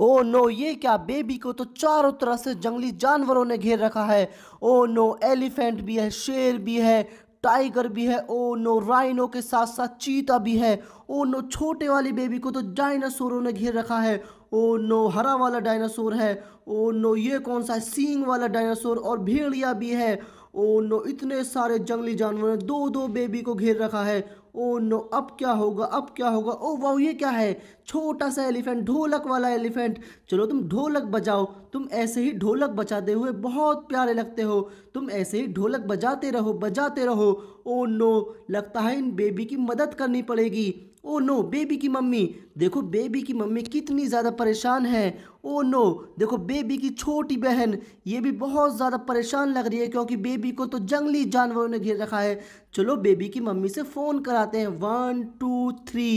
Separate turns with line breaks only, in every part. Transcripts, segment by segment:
ओ no ये क्या baby को तो चारों तरह से जंगली जानवरों ने घेर रखा है ओ नो एलिफेंट भी है शेर भी है टाइगर भी है ओ नो राइनो के साथ साथ चीता भी है ओ नो छोटे वाली बेबी को तो डायनासोरों ने घेर रखा है ओ नो हरा वाला डायनासोर है ओ नो ये कौन सा है सींग वाला डायनासोर और भेड़िया भी है ओ नो इतने सारे जंगली जानवर ने दो दो बेबी को घेर रखा है ओ नो अब क्या होगा अब क्या होगा ओ वाह ये क्या है छोटा सा एलिफेंट ढोलक वाला एलिफेंट चलो तुम ढोलक बजाओ तुम ऐसे ही ढोलक बजाते हुए बहुत प्यारे लगते हो तुम ऐसे ही ढोलक बजाते रहो बजाते रहो ओ नो लगता है इन बेबी की मदद करनी पड़ेगी ओ नो बेबी की मम्मी देखो बेबी की मम्मी कितनी ज़्यादा परेशान है ओ oh नो देखो बेबी की छोटी बहन ये भी बहुत ज़्यादा परेशान लग रही है क्योंकि बेबी को तो जंगली जानवरों ने घेर रखा है चलो बेबी की मम्मी से फ़ोन कराते हैं one two three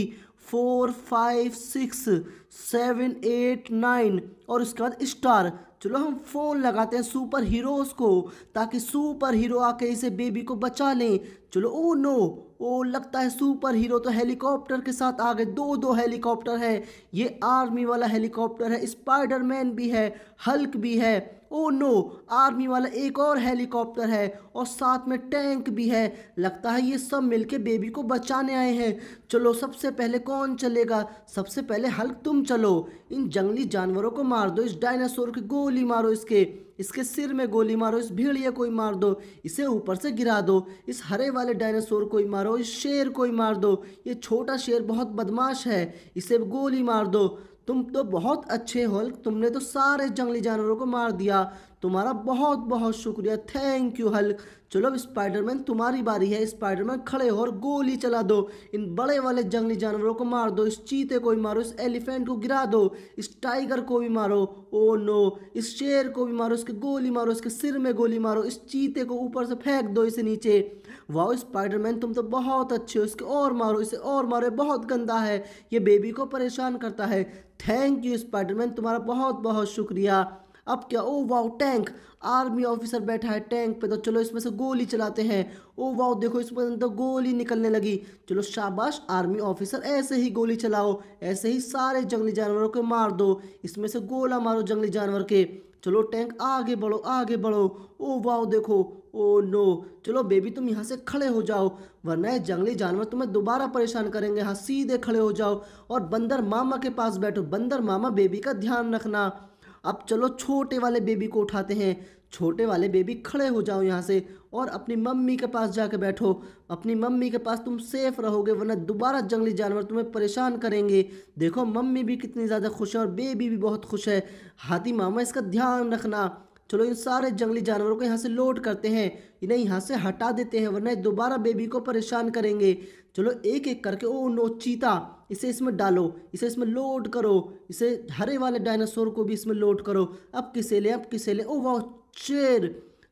four five six seven eight nine और उसके बाद स्टार चलो हम फ़ोन लगाते हैं सुपर हीरोज़ को ताकि सुपर हीरो आके इसे बेबी को बचा लें चलो ओ नो ओ लगता है सुपर हीरो तो हेलीकॉप्टर के साथ आ गए दो दो हेलीकॉप्टर है ये आर्मी वाला हेलीकॉप्टर है स्पाइडरमैन भी है हल्क भी है ओ नो आर्मी वाला एक और हेलीकॉप्टर है और साथ में टैंक भी है लगता है ये सब मिलके बेबी को बचाने आए हैं चलो सबसे पहले कौन चलेगा सबसे पहले हल्क तुम चलो इन जंगली जानवरों को मार दो इस डायनासोर की गोली मारो इसके इसके सिर में गोली मारो इस भीड़िया को ही मार दो इसे ऊपर से गिरा दो इस हरे वाले डायनासोर को ही मारो इस शेर को ही मार दो ये छोटा शेर बहुत बदमाश है इसे गोली मार दो तुम तो बहुत अच्छे हो तुमने तो सारे जंगली जानवरों को मार दिया तुम्हारा बहुत बहुत शुक्रिया थैंक यू हल्क चलो अब स्पाइडरमैन तुम्हारी बारी है स्पाइडरमैन खड़े हो और गोली चला दो इन बड़े वाले जंगली जानवरों को मार दो इस चीते को भी मारो इस एलिफेंट को गिरा दो इस टाइगर को भी मारो ओ oh नो इस शेर को भी मारो इसके गोली मारो इसके सिर में गोली मारो इस चीते को ऊपर से फेंक दो इसे नीचे वाह स्पाइडरमैन तुम तो बहुत अच्छे हो इसके और मारो इसे और मारो बहुत गंदा है ये बेबी को परेशान करता है थैंक यू स्पाइडरमैन तुम्हारा बहुत बहुत शुक्रिया अब क्या oh wow tank army officer बैठा है टैंक पे तो चलो इसमें से गोली चलाते हैं ओ oh, वाओ देखो इसमें अंदर तो गोली निकलने लगी चलो शाबाश आर्मी ऑफिसर ऐसे ही गोली चलाओ ऐसे ही सारे जंगली जानवरों को मार दो इसमें से गोला मारो जंगली जानवर के चलो टैंक आगे बढ़ो आगे बढ़ो ओ oh, वाओ देखो ओ oh, नो चलो बेबी तुम यहाँ से खड़े हो जाओ वरना ये जंगली जानवर तुम्हें दोबारा परेशान करेंगे हाँ सीधे खड़े हो जाओ और बंदर मामा के पास बैठो बंदर मामा बेबी का ध्यान रखना अब चलो छोटे वाले बेबी को उठाते हैं छोटे वाले बेबी खड़े हो जाओ यहाँ से और अपनी मम्मी के पास जाके बैठो अपनी मम्मी के पास तुम सेफ रहोगे वरना दोबारा जंगली जानवर तुम्हें परेशान करेंगे देखो मम्मी भी कितनी ज़्यादा खुश है और बेबी भी बहुत खुश है हाथी मामा इसका ध्यान रखना चलो इन सारे जंगली जानवरों को यहाँ से लोड करते हैं इन्हें यहाँ से हटा देते हैं वरना दोबारा बेबी को परेशान करेंगे चलो एक एक करके ओ नो चीता इसे इसमें डालो इसे इसमें लोड करो इसे हरे वाले डायनासोर को भी इसमें लोड करो अब किसे ले अब किसे ले ओ वाह शेर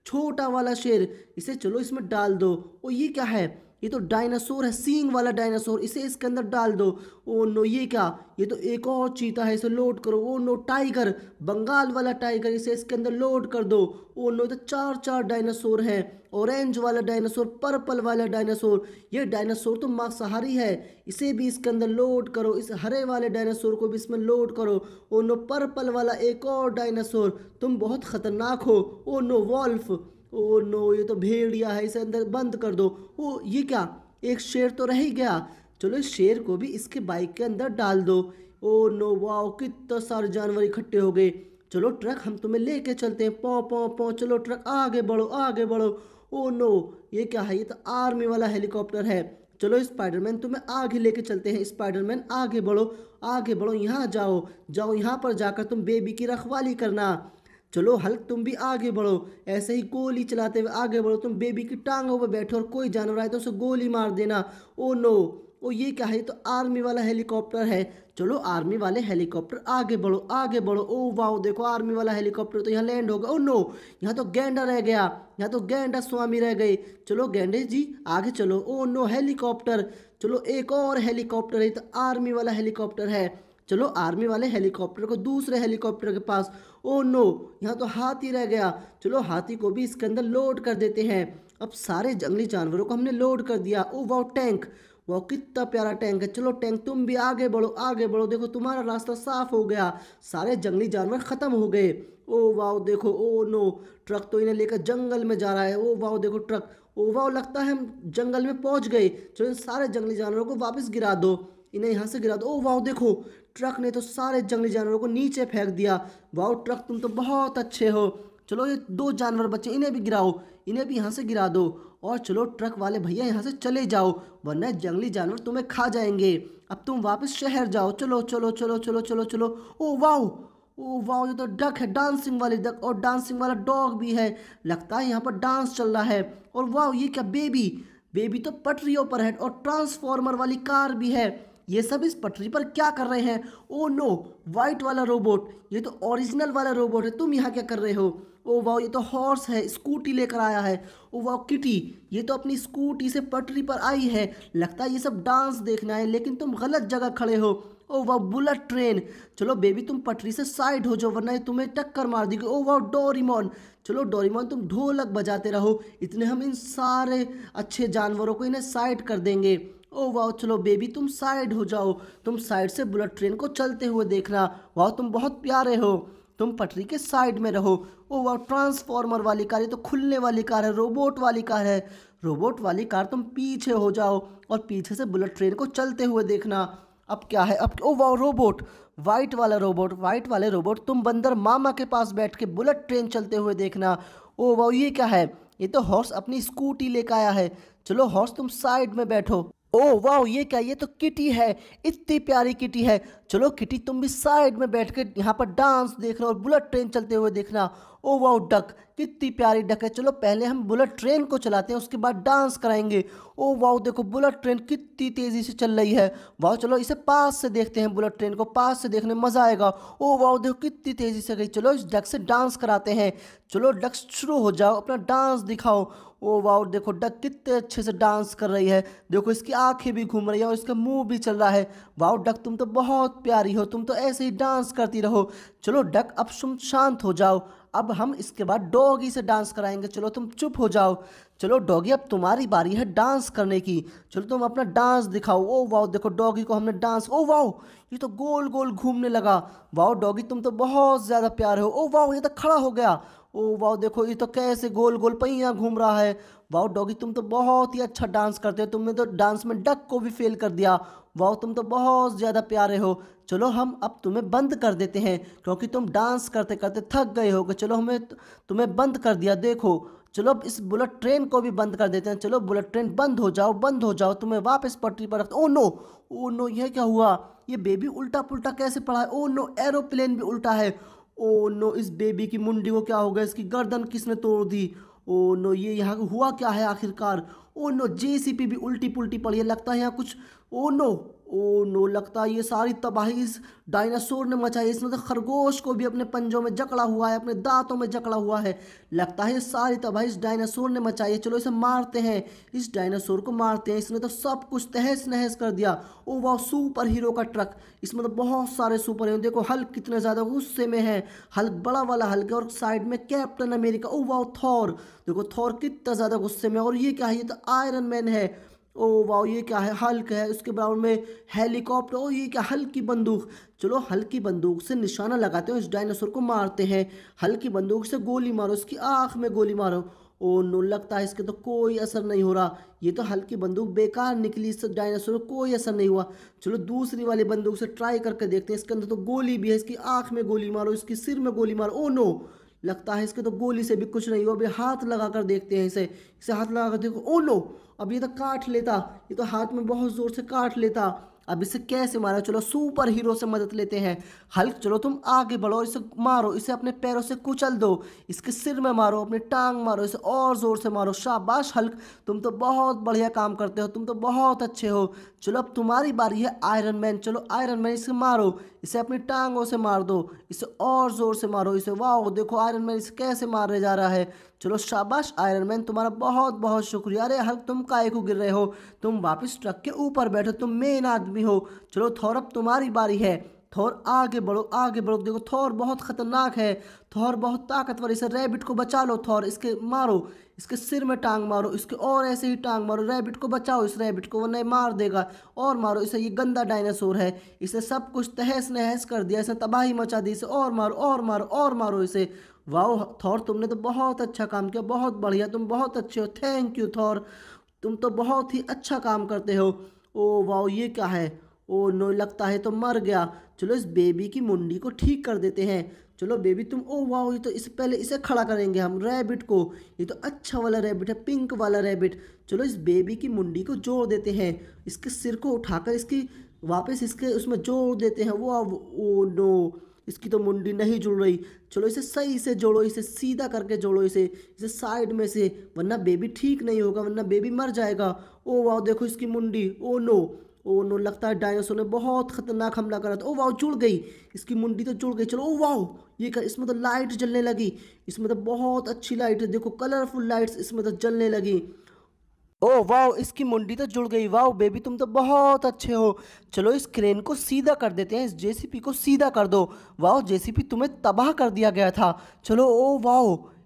छोटा वाला शेर इसे चलो इसमें डाल दो ओ ये क्या है ये तो डायनासोर है सींग वाला डायनासोर इसे इसके अंदर डाल दो ओ नो ये क्या ये तो एक और चीता है इसे लोड करो ओ नो टाइगर बंगाल वाला टाइगर इसे इसके अंदर लोड कर दो ओ नो तो चार चार डायनासोर है ऑरेंज वाला डायनासोर पर्पल वाला डायनासोर ये डायनासोर तो मांसाहारी है इसे भी इसके अंदर लोड करो इस हरे वाले डायनासोर को भी इसमें लोड करो ओ नो पर्पल वाला एक और डायनासोर तुम बहुत ख़तरनाक हो oh no wolf oh no ये तो भेड़िया है इसे अंदर बंद कर दो ओ ये क्या एक शेर तो रह ही गया चलो इस शेर को भी इसके बाइक के अंदर डाल दो ओ नो वाओ कितने सारे जानवर इकट्ठे हो गए चलो ट्रक हम तुम्हें लेके चलते हैं पौ पौ पौ चलो ट्रक आगे बढ़ो आगे बढ़ो ओ नो ये क्या है ये तो आर्मी वाला हेलीकॉप्टर है चलो स्पाइडरमैन तुम्हें आगे लेके चलते हैं स्पाइडरमैन आगे बढ़ो आगे बढ़ो यहाँ जाओ जाओ यहाँ पर जाकर तुम बेबी की रखवाली करना चलो हल्क तुम भी आगे बढ़ो ऐसे ही गोली चलाते हुए आगे बढ़ो तुम बेबी की टांगों पर बैठो और कोई जानवर आए तो उसे गोली मार देना ओ नो ओ ये क्या है तो आर्मी वाला हेलीकॉप्टर है चलो आर्मी वाले हेलीकॉप्टर आगे बढ़ो आगे बढ़ो ओ वाह देखो आर्मी वाला हेलीकॉप्टर तो यहाँ लैंड होगा ओ नो यहाँ तो गेंडा रह गया यहाँ तो गेंडा स्वामी रह गए चलो गेंडे जी आगे चलो ओ नो हेलीकॉप्टर चलो एक और हेलीकॉप्टर है तो आर्मी वाला हेलीकॉप्टर है चलो आर्मी वाले हेलीकॉप्टर को दूसरे हेलीकॉप्टर के पास ओ नो यहाँ तो हाथी रह गया चलो हाथी को भी इसके अंदर लोड कर देते हैं अब सारे जंगली जानवरों को हमने लोड कर दिया ओ वाह टैंक वो कितना प्यारा टैंक है चलो टैंक तुम भी आगे बढ़ो आगे बढ़ो देखो तुम्हारा रास्ता साफ हो गया सारे जंगली जानवर ख़त्म हो गए ओ वाह देखो ओ नो ट्रक तो इन्हें लेकर जंगल में जा रहा है ओ वाह देखो ट्रक ओ वाह लगता है हम जंगल में पहुंच गए चलो इन सारे जंगली जानवरों को वापस गिरा दो इन्हें यहाँ से गिरा दो ओ वाओ देखो ट्रक ने तो सारे जंगली जानवरों को नीचे फेंक दिया वाओ ट्रक तुम तो बहुत अच्छे हो चलो ये दो जानवर बच्चे इन्हें भी गिराओ इन्हें भी यहाँ से गिरा दो और चलो ट्रक वाले भैया यहाँ से चले जाओ वरना जंगली जानवर तुम्हें खा जाएंगे अब तुम वापस शहर जाओ चलो चलो चलो चलो चलो चलो ओ वाओ ओ वाओ ये तो डक है डांसिंग वाली डक और डांसिंग वाला डॉग भी है लगता है यहाँ पर डांस चल रहा है और वाओ ये क्या बेबी बेबी तो पटरियों पर है और ट्रांसफॉर्मर वाली कार भी है ये सब इस पटरी पर क्या कर रहे हैं ओ नो वाइट वाला रोबोट ये तो ओरिजिनल वाला रोबोट है तुम यहाँ क्या कर रहे हो ओ oh वाह ये तो हॉर्स है स्कूटी लेकर आया है ओ वाह किटी ये तो अपनी स्कूटी से पटरी पर आई है लगता है ये सब डांस देखना है लेकिन तुम गलत जगह खड़े हो ओ वाह बुलेट ट्रेन चलो बेबी तुम पटरी से साइड हो जाओ वरना तुम्हें टक्कर मार देगी ओ वाह डोरीमोन चलो डोरीमोन तुम ढोलक बजाते रहो इतने हम इन सारे अच्छे जानवरों को इन्हें साइड कर देंगे ओ वाह चलो बेबी तुम साइड हो जाओ तुम साइड से बुलेट ट्रेन को चलते हुए देखना वाह तुम बहुत प्यारे हो तुम पटरी के साइड में रहो ओ वाह ट्रांसफॉर्मर वाली कार ये तो खुलने वाली कार है रोबोट वाली कार है रोबोट वाली कार तुम पीछे हो जाओ और पीछे से बुलेट ट्रेन को चलते हुए देखना अब क्या है अब ओ वाह रोबोट वाइट वाला रोबोट वाइट वाले रोबोट तुम बंदर मामा के पास बैठ के बुलेट ट्रेन चलते हुए देखना ओ वाह ये क्या है ये तो हॉर्स अपनी स्कूटी लेकर आया है चलो हॉर्स तुम साइड में बैठो ओह वाह ये क्या ये तो किटी है इतनी प्यारी किटी है चलो किटी तुम भी साइड में बैठ कर यहाँ पर डांस देखना और बुलेट ट्रेन चलते हुए देखना ओ वाह डक कितनी प्यारी डक है चलो पहले हम बुलेट ट्रेन को चलाते हैं उसके बाद डांस कराएंगे ओ वाह देखो बुलेट ट्रेन कितनी तेज़ी से चल रही है वाह चलो इसे पास से देखते हैं बुलेट ट्रेन को पास से देखने में मज़ा आएगा ओ वाह देखो कितनी तेज़ी से गई चलो इस डक से डांस कराते हैं चलो डक शुरू हो जाओ अपना डांस दिखाओ ओ वाओ देखो डक कितने अच्छे से डांस कर रही है देखो इसकी आंखें भी घूम रही है और इसका मुंह भी चल रहा है वाओ डक तुम तो बहुत प्यारी हो तुम तो ऐसे ही डांस करती रहो चलो डक अब तुम शांत हो जाओ अब हम इसके बाद डॉगी से डांस कराएंगे चलो तुम चुप हो जाओ चलो डॉगी अब तुम्हारी बारी है डांस करने की चलो तुम अपना डांस दिखाओ ओ वाओ देखो डॉगी को हमने डांस ओ वाओ ये तो गोल गोल घूमने लगा वाओ डॉगी तुम तो बहुत ज़्यादा प्यार हो ओ वाओ ये तो खड़ा हो गया ओ वाओ देखो ये तो कैसे गोल गोल पहिया घूम रहा है वाओ डॉगी तुम तो बहुत ही अच्छा डांस करते हो तुमने तो डांस में डक को भी फेल कर दिया वाओ तुम तो बहुत ज़्यादा प्यारे हो चलो हम अब तुम्हें बंद कर देते हैं क्योंकि तुम डांस करते करते थक गए हो चलो हमें तुम्हें बंद कर दिया देखो चलो अब इस बुलेट ट्रेन को भी बंद कर देते हैं चलो बुलेट ट्रेन बंद हो जाओ बंद हो जाओ तुम्हें वापस पटरी पर रखते ओ नो ओ नो यह क्या हुआ ये बेबी उल्टा पुल्टा कैसे पड़ा है ओ नो एरोप्लेन भी उल्टा है ओ नो इस बेबी की मुंडी को क्या हो गया इसकी गर्दन किसने तोड़ दी ओ नो ये यहाँ हुआ क्या है आखिरकार ओ नो जेसीपी भी उल्टी पुल्टी पड़ी है लगता है यहाँ कुछ ओ नो ओ नो लगता ये सारी तबाही इस डायनासोर ने मचाई इसमें तो खरगोश को भी अपने पंजों में जकड़ा हुआ है अपने दांतों में जकड़ा हुआ है लगता है ये सारी तबाही इस डायनासोर ने मचाई है चलो इसे मारते हैं इस डायनासोर को मारते हैं इसने तो सब कुछ तहस नहस कर दिया ओ वाह सुपर हीरो का ट्रक इसमें तो बहुत सारे सुपर हीरो देखो हल्क कितने ज़्यादा गुस्से में है हल्क बड़ा वाला हल्क और साइड में कैप्टन अमेरिका ओ वाह थौर देखो थौर कितना ज़्यादा गुस्से में और ये क्या है ये तो आयरन मैन है ओ वाओ ये क्या है हल्क है उसके बराबर में हेलीकॉप्टर ओ ये क्या हल्की बंदूक चलो हल्की बंदूक से निशाना लगाते हैं इस डायनासोर को मारते हैं हल्की बंदूक से गोली मारो उसकी आँख में गोली मारो ओ नो लगता है इसके तो कोई असर नहीं हो रहा ये तो हल्की बंदूक बेकार निकली इससे डायनासोर को कोई असर नहीं हुआ चलो दूसरी वाली बंदूक से ट्राई करके देखते हैं इसके अंदर तो गोली भी है इसकी आँख में गोली मारो इसकी सिर में गोली मारो ओ नो लगता है इसके तो गोली से भी कुछ नहीं हो अभी हाथ लगा कर देखते हैं इसे इसे हाथ लगा कर देखो ओ नो अब ये तो काट लेता ये तो हाथ में बहुत ज़ोर से काट लेता अब इसे कैसे मारो चलो सुपर हीरो से मदद लेते हैं हल्क चलो तुम आगे बढ़ो इसे मारो इसे अपने पैरों से कुचल दो इसके सिर में मारो अपने टांग मारो इसे और ज़ोर से मारो शाबाश हल्क तुम तो बहुत बढ़िया काम करते हो तुम तो बहुत अच्छे हो चलो अब तुम्हारी बारी है आयरन मैन चलो आयरन मैन इसे मारो इसे अपनी टांगों से मार दो इसे और ज़ोर से मारो इसे वाह देखो आयरन मैन इसे कैसे मारने जा रहा है चलो शाबाश आयरन मैन तुम्हारा बहुत बहुत शुक्रिया अरे हल्क तुम काय को गिर रहे हो तुम वापस ट्रक के ऊपर बैठो तुम मेन आदमी हो चलो थौरप तुम्हारी बारी है थौर आगे बढ़ो आगे बढ़ो देखो थौर बहुत ख़तरनाक है थौर बहुत ताकतवर इसे रैबिट को बचा लो थौर इसके मारो इसके सिर में टांग मारो इसके और ऐसे ही टांग मारो रैबिट को बचाओ इस रैबिट को वो नहीं मार देगा और मारो इसे ये गंदा डायनासोर है इसे सब कुछ तहस नहस कर दिया इसे तबाही मचा दी इसे और मारो और मारो और मारो इसे वाओ थौर तुमने तो बहुत अच्छा काम किया बहुत बढ़िया तुम बहुत अच्छे हो थैंक यू थौर तुम तो बहुत ही अच्छा काम करते हो ओ वाओ ये क्या है ओ नो लगता है तो मर गया चलो इस बेबी की मुंडी को ठीक कर देते हैं चलो बेबी तुम ओ वाह ये तो इस पहले इसे खड़ा करेंगे हम रैबिट को ये तो अच्छा वाला रैबिट है पिंक वाला रैबिट चलो इस बेबी की मुंडी को जोड़ देते हैं इसके सिर को उठाकर इसकी वापस इसके उसमें जोड़ देते हैं वो अब ओ नो इसकी तो मुंडी नहीं जुड़ रही चलो इसे सही से जोड़ो इसे सीधा करके जोड़ो इसे इसे साइड में से वरना बेबी ठीक नहीं होगा वरना बेबी मर जाएगा ओ वाह देखो इसकी मुंडी ओ नो ओ नो लगता है डायनासोर ने बहुत खतरनाक हमला करा था ओ वाह जुड़ गई इसकी मुंडी तो जुड़ गई चलो ओ वाह ये कर इसमें तो लाइट जलने लगी इसमें तो बहुत अच्छी लाइट है देखो कलरफुल लाइट्स इसमें तो जलने लगी ओ वाह इसकी मुंडी तो जुड़ गई वाह बेबी तुम तो बहुत अच्छे हो चलो इस क्रेन को सीधा कर देते हैं इस जेसीपी को सीधा कर दो वाह जेसीपी तुम्हें तबाह कर दिया गया था चलो ओ वाह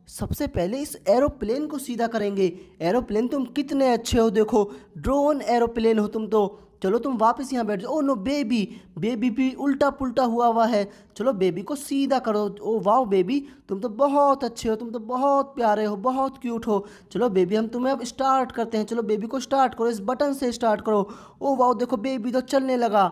सबसे पहले इस एरोप्लेन को सीधा करेंगे एरोप्लेन तुम कितने अच्छे हो देखो ड्रोन एरोप्लेन हो तुम तो चलो तुम वापस यहाँ बैठ जाओ ओ नो बेबी बेबी भी उल्टा पुल्टा हुआ हुआ है चलो बेबी को सीधा करो ओ वाह बेबी तुम तो बहुत अच्छे हो तुम तो बहुत प्यारे हो बहुत क्यूट हो चलो बेबी हम तुम्हें अब स्टार्ट करते हैं चलो बेबी को स्टार्ट करो इस बटन से स्टार्ट करो ओ वाह देखो बेबी तो चलने लगा